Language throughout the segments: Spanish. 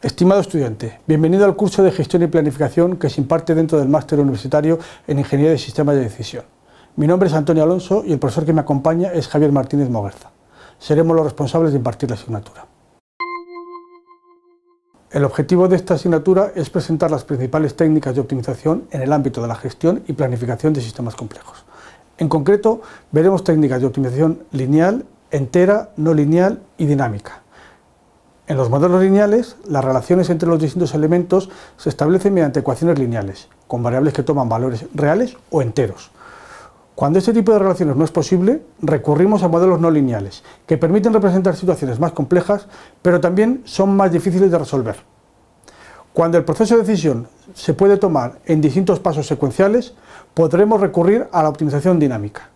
Estimado estudiante, bienvenido al curso de Gestión y Planificación que se imparte dentro del Máster Universitario en Ingeniería de Sistemas de Decisión. Mi nombre es Antonio Alonso y el profesor que me acompaña es Javier Martínez Moguerza. Seremos los responsables de impartir la asignatura. El objetivo de esta asignatura es presentar las principales técnicas de optimización en el ámbito de la gestión y planificación de sistemas complejos. En concreto, veremos técnicas de optimización lineal, entera, no lineal y dinámica. En los modelos lineales, las relaciones entre los distintos elementos se establecen mediante ecuaciones lineales, con variables que toman valores reales o enteros. Cuando este tipo de relaciones no es posible, recurrimos a modelos no lineales, que permiten representar situaciones más complejas, pero también son más difíciles de resolver. Cuando el proceso de decisión se puede tomar en distintos pasos secuenciales, podremos recurrir a la optimización dinámica.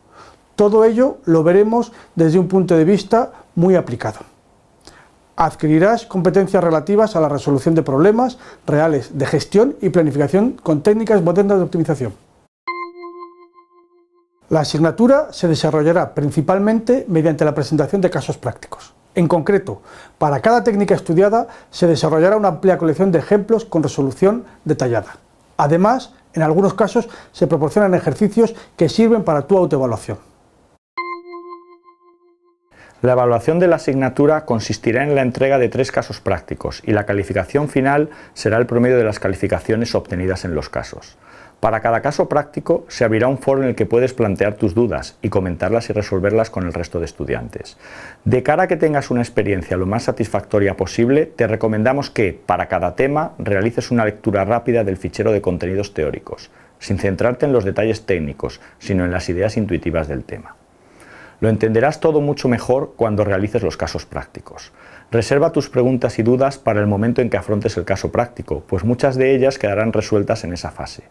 Todo ello lo veremos desde un punto de vista muy aplicado adquirirás competencias relativas a la resolución de problemas reales de gestión y planificación con técnicas modernas de optimización. La asignatura se desarrollará principalmente mediante la presentación de casos prácticos. En concreto, para cada técnica estudiada se desarrollará una amplia colección de ejemplos con resolución detallada. Además, en algunos casos se proporcionan ejercicios que sirven para tu autoevaluación. La evaluación de la asignatura consistirá en la entrega de tres casos prácticos y la calificación final será el promedio de las calificaciones obtenidas en los casos. Para cada caso práctico se abrirá un foro en el que puedes plantear tus dudas y comentarlas y resolverlas con el resto de estudiantes. De cara a que tengas una experiencia lo más satisfactoria posible, te recomendamos que, para cada tema, realices una lectura rápida del fichero de contenidos teóricos, sin centrarte en los detalles técnicos, sino en las ideas intuitivas del tema. Lo entenderás todo mucho mejor cuando realices los casos prácticos. Reserva tus preguntas y dudas para el momento en que afrontes el caso práctico, pues muchas de ellas quedarán resueltas en esa fase.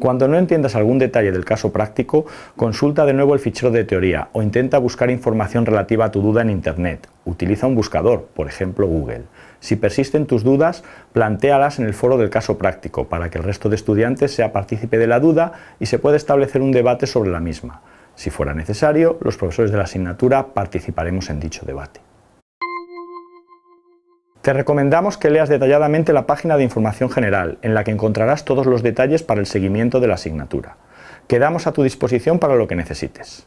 Cuando no entiendas algún detalle del caso práctico, consulta de nuevo el fichero de teoría o intenta buscar información relativa a tu duda en Internet. Utiliza un buscador, por ejemplo Google. Si persisten tus dudas, plantéalas en el foro del caso práctico para que el resto de estudiantes sea partícipe de la duda y se pueda establecer un debate sobre la misma. Si fuera necesario, los profesores de la asignatura participaremos en dicho debate. Te recomendamos que leas detalladamente la página de información general, en la que encontrarás todos los detalles para el seguimiento de la asignatura. Quedamos a tu disposición para lo que necesites.